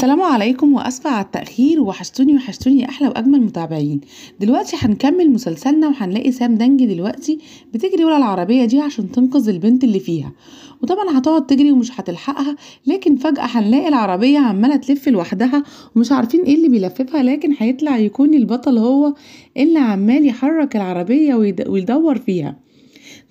السلام عليكم واسفه على التاخير وحشتوني وحشتوني احلى واجمل متابعين دلوقتي هنكمل مسلسلنا وهنلاقي سام دنج دلوقتي بتجري ورا العربيه دي عشان تنقذ البنت اللي فيها وطبعا هتقعد تجري ومش هتلحقها لكن فجاه هنلاقي العربيه عماله تلف لوحدها ومش عارفين ايه اللي بيلففها لكن هيطلع يكون البطل هو اللي عمال يحرك العربيه ويدور فيها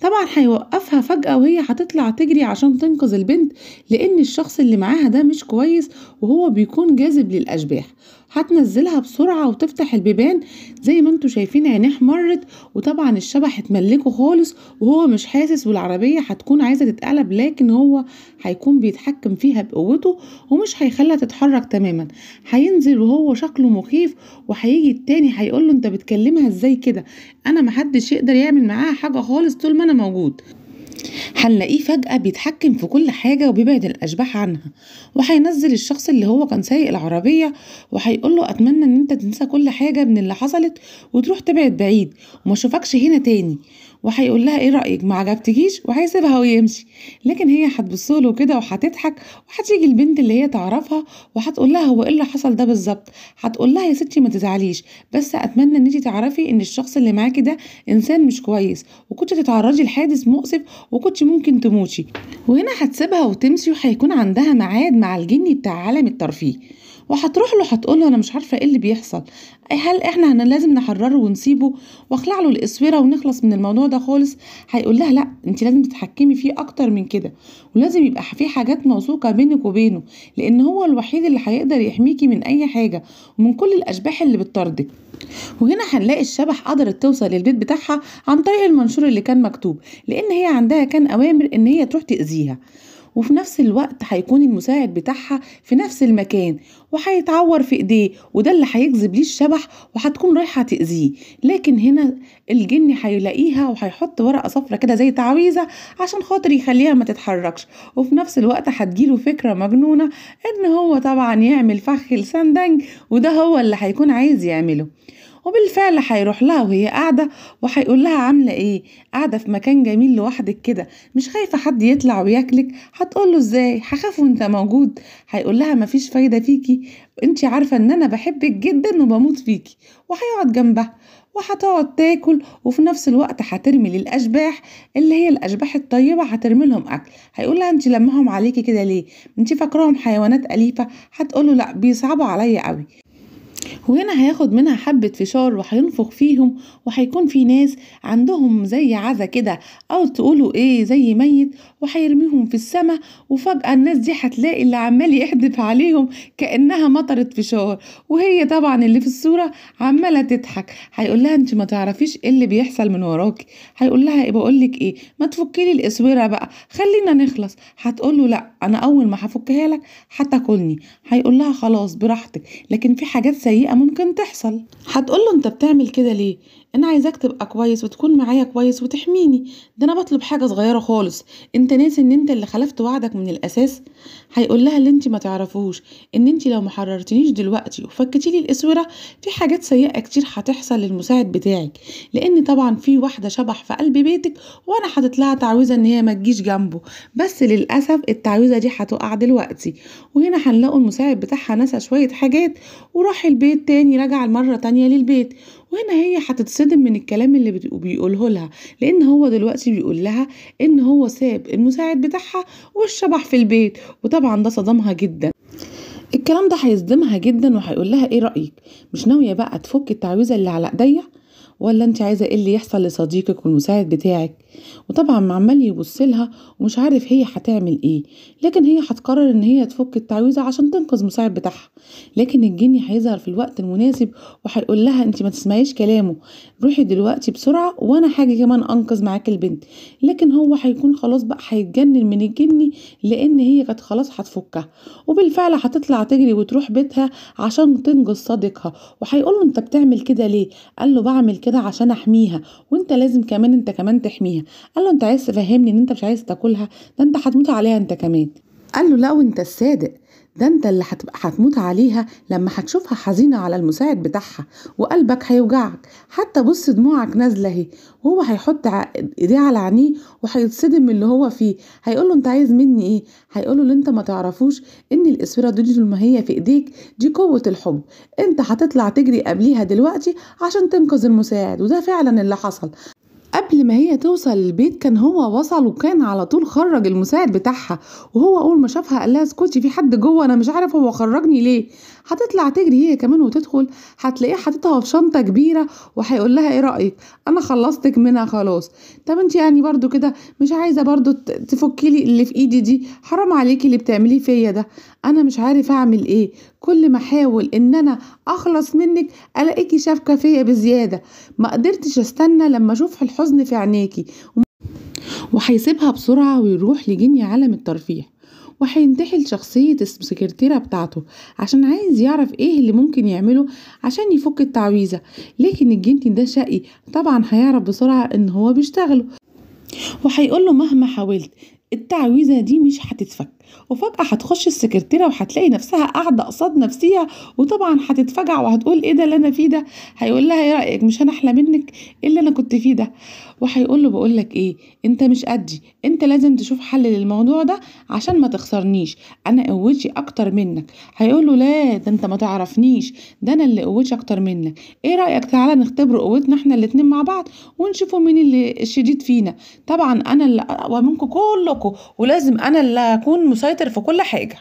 طبعا هيوقفها فجأة وهي هتطلع تجري عشان تنقذ البنت لأن الشخص اللي معاها ده مش كويس وهو بيكون جاذب للأشباح هتنزلها بسرعة وتفتح البيبان زي ما انتوا شايفين عينيه حمرت وطبعا الشبح اتملكه خالص وهو مش حاسس والعربية هتكون عايزة تتقلب لكن هو هيكون بيتحكم فيها بقوته ومش هيخليها تتحرك تماما هينزل وهو شكله مخيف وهيجي التاني هيقول له انت بتكلمها ازاي كده انا محدش يقدر يعمل معاها حاجة خالص طول ما انا موجود هنلاقيه فجأة بيتحكم في كل حاجة وبيبعد الأشباح عنها وهينزل الشخص اللي هو كان سايق العربية وهيقول له أتمنى إن أنت تنسى كل حاجة من اللي حصلت وتروح تبعد بعيد وما هنا تاني وهيقول لها ايه رايك ما عجبتكيش وهيسيبها ويمشي لكن هي هتبص له كده وهتضحك وهتيجي البنت اللي هي تعرفها وهتقول لها هو ايه اللي حصل ده بالظبط هتقول لها يا ستي ما تزعليش بس اتمنى ان انت تعرفي ان الشخص اللي معاكي ده انسان مش كويس وكنت تتعرضي لحادث مؤسف وكنت ممكن تموتي وهنا هتسيبها وتمشي وهيكون عندها ميعاد مع الجني بتاع عالم الترفيه وهتروح له هتقول له انا مش عارفه ايه اللي بيحصل هل احنا هن لازم نحرره ونسيبه واخلع له الاسوره ونخلص من الموضوع ده خالص هيقول لها لا انت لازم تتحكمي فيه اكتر من كده ولازم يبقى في حاجات موثوقه بينك وبينه لان هو الوحيد اللي هيقدر يحميكي من اي حاجه ومن كل الاشباح اللي بتطردك وهنا هنلاقي الشبح قدرت توصل للبيت بتاعها عن طريق المنشور اللي كان مكتوب لان هي عندها كان اوامر ان هي تروح تاذيها وفي نفس الوقت هيكون المساعد بتاعها في نفس المكان وهيتعور في ايديه وده اللي هيجذب ليه الشبح وهتكون رايحه تاذيه لكن هنا الجن هيلاقيها وهيحط ورقه صفرة كده زي تعويذه عشان خاطر يخليها ما تتحركش وفي نفس الوقت هتجيله فكره مجنونه ان هو طبعا يعمل فخ لسندنج وده هو اللي هيكون عايز يعمله وبالفعل هيروح لها وهي قاعدة وهيقول لها عاملة ايه قاعدة في مكان جميل لوحدك كده مش خايفة حد يطلع وياكلك هتقوله ازاي هخاف وانت موجود هيقول لها مفيش فايدة فيكي انت عارفة ان انا بحبك جدا وبموت فيكي وهيقعد جنبها وهتقعد تاكل وفي نفس الوقت هترمي للاشباح اللي هي الاشباح الطيبه هترمي لهم اكل هيقول لها انت لمهم عليكي كده ليه انت فاكراهم حيوانات اليفه هتقول له لا بيصعبوا عليا قوي وهنا هياخد منها حبة فشار وهينفخ فيهم وهيكون في ناس عندهم زي عزا كده أو تقولوا إيه زي ميت وهيرميهم في السماء وفجأة الناس دي هتلاقي اللي عمال يحدف عليهم كأنها مطرت فشار وهي طبعا اللي في الصورة عمالة تضحك هيقول لها أنت ما تعرفيش إيه اللي بيحصل من وراكي هيقول لها إيه بقول لك إيه ما تفكي لي الأسورة بقى خلينا نخلص هتقول له لأ أنا أول ما هفكها لك هتاكلني هيقول لها خلاص براحتك لكن في حاجات سيئة سيئة ممكن تحصل هتقوله انت بتعمل كده ليه انا عايزاك تبقى كويس وتكون معايا كويس وتحميني ده انا بطلب حاجه صغيره خالص انت ناسي ان انت اللي خلفت وعدك من الاساس هيقول لها اللي انت ما تعرفوش ان انت لو ما حررتنيش دلوقتي وفكتيلي الاسوره في حاجات سيئه كتير هتحصل للمساعد بتاعك لان طبعا في واحده شبح في قلب بيتك وانا حاطط لها تعويذه ان هي ما تجيش جنبه بس للاسف التعويذه دي هتقع دلوقتي وهنا هنلاقوا المساعد بتاعها نسى شويه حاجات وراح البيت تاني رجع مره تانيه للبيت وهنا هي هتتصدم من الكلام اللي بيقوله لها لان هو دلوقتي بيقول لها ان هو ساب المساعد بتاعها والشبح في البيت وطبعا ده صدمها جدا الكلام ده هيصدمها جدا وهيقول لها ايه رايك مش ناويه بقى تفك التعويذه اللي على ايديا ولا انت عايزه ايه اللي يحصل لصديقك والمساعد بتاعك وطبعا عمال يبص لها ومش عارف هي هتعمل ايه لكن هي هتقرر ان هي تفك التعويذه عشان تنقذ المساعد بتاعها لكن الجني هيظهر في الوقت المناسب وهيقول لها انت ما تسمعيش كلامه روحي دلوقتي بسرعه وانا حاجه كمان انقذ معاك البنت لكن هو هيكون خلاص بقى هيتجنن من الجني لان هي كانت خلاص هتفكها وبالفعل هتطلع تجري وتروح بيتها عشان تنقذ صديقها وهيقول له انت بتعمل كده ليه قال له بعمل كده كده عشان احميها وانت لازم كمان انت كمان تحميها قال له انت عايز تفهمني ان انت مش عايز تاكلها ده انت هتموت عليها انت كمان قال له لا وانت الصادق ده انت اللي هتبقى هتموت عليها لما هتشوفها حزينة على المساعد بتاعها وقلبك هيوجعك حتى بص دموعك نازلة اهي وهو هيحط ايديه على عينيه وهيتصدم من اللي هو فيه هيقول له انت عايز مني ايه هيقول له اللي انت ما تعرفوش ان الاسفره دي طول ما هي في ايديك دي قوة الحب انت هتطلع تجري قبليها دلوقتي عشان تنقذ المساعد وده فعلا اللي حصل قبل ما هي توصل البيت كان هو وصل وكان على طول خرج المساعد بتاعها وهو اول ما شافها قال لها اسكتي في حد جوه انا مش عارف هو خرجني ليه هتطلع تجري هي كمان وتدخل هتلاقيه حاططها في شنطه كبيره وهيقول لها ايه رايك انا خلصتك منها خلاص طب انت يعني برضو كده مش عايزه برضو تفكي لي اللي في ايدي دي حرام عليكي اللي بتعمليه فيا ده انا مش عارف اعمل ايه كل ما احاول ان انا اخلص منك الاقيكي شافكه فيا بزياده ما قدرتش استنى لما اشوف الحزن في عينيكي وهيسيبها بسرعه ويروح لجني عالم الترفيه وهينتحل شخصية السكرتيرة بتاعته عشان عايز يعرف ايه اللي ممكن يعمله عشان يفك التعويذة لكن الجنتي ده شقي طبعا هيعرف بسرعة ان هو بيشتغله وهيقول له مهما حاولت التعويذة دي مش هتتفك وفجأة هتخش السكرتيرة وهتلاقي نفسها قاعدة قصاد نفسيها وطبعا هتتفجع وهتقول ايه ده اللي انا فيه ده هيقول لها ايه رأيك مش انا احلى منك ايه اللي انا كنت فيه ده وهيقول له بقول لك ايه انت مش قدي انت لازم تشوف حل للموضوع ده عشان ما تخسرنيش انا قوتي اكتر منك هيقول له لا ده انت ما تعرفنيش ده انا اللي قوتي اكتر منك ايه رأيك تعالى نختبر قوتنا احنا الاتنين مع بعض ونشوفوا مين اللي الشديد فينا طبعا انا اللي اقوى منكم كلكم ولازم انا اللي اكون مسيطر في كل حاجه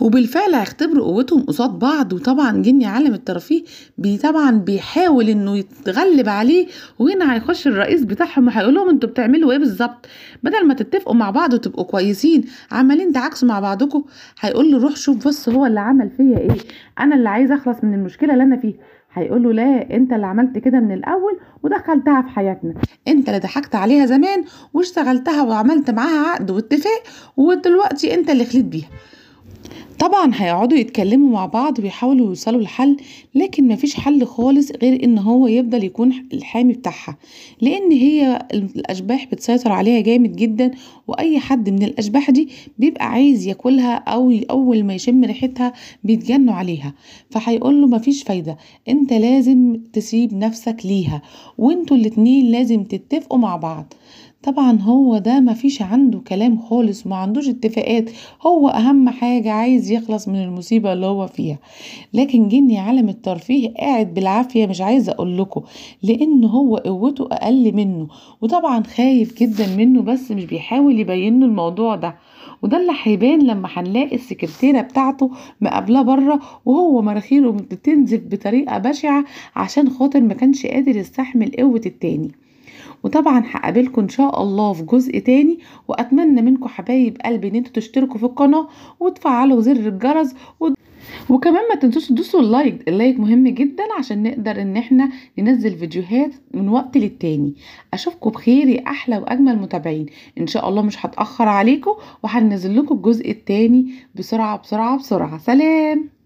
وبالفعل هيختبروا قوتهم قصاد بعض وطبعا جني عالم الترفيه بي طبعا بيحاول انه يتغلب عليه وهنا هيخش الرئيس بتاعهم هيقول لهم انتوا بتعملوا ايه بالظبط بدل ما تتفقوا مع بعض وتبقوا كويسين عمالين تعاكسوا مع بعضكم هيقول له روح شوف بص هو اللي عمل فيا ايه انا اللي عايز اخلص من المشكله اللي انا فيها هيقول له لا انت اللي عملت كده من الاول ودخلتها في حياتنا انت اللي ضحكت عليها زمان واشتغلتها وعملت معاها عقد واتفاق ودلوقتي انت اللي خليت بيها طبعا هيقعدوا يتكلموا مع بعض ويحاولوا يوصلوا لحل لكن مفيش حل خالص غير ان هو يفضل يكون الحامي بتاعها لان هي الاشباح بتسيطر عليها جامد جدا واي حد من الاشباح دي بيبقى عايز ياكلها او اول ما يشم ريحتها بيتجنوا عليها فهيقول له مفيش فايده انت لازم تسيب نفسك ليها وانتوا الاتنين لازم تتفقوا مع بعض طبعا هو ده مفيش عنده كلام خالص عندوش اتفاقات هو اهم حاجة عايز يخلص من المصيبة اللي هو فيها لكن جني عالم الترفيه قاعد بالعافية مش عايزة اقولكوا لان هو قوته اقل منه وطبعا خايف جدا منه بس مش بيحاول يبينه الموضوع ده وده اللي هيبان لما هنلاقي السكرتيرة بتاعته مقابلاه بره وهو مراخيره بتنزف بطريقة بشعة عشان خاطر ما كانش قادر يستحمل قوة التاني وطبعا هقابلكم ان شاء الله في جزء تاني واتمنى منكم حبايب قلبي ان انتوا تشتركوا في القناه وتفعلوا زر الجرس و... وكمان ما تنسوش تدوسوا اللايك اللايك مهم جدا عشان نقدر ان احنا ننزل فيديوهات من وقت للتاني اشوفكم بخير يا احلى واجمل متابعين ان شاء الله مش هتاخر عليكم وهننزل لكم الجزء التاني بسرعه بسرعه بسرعه سلام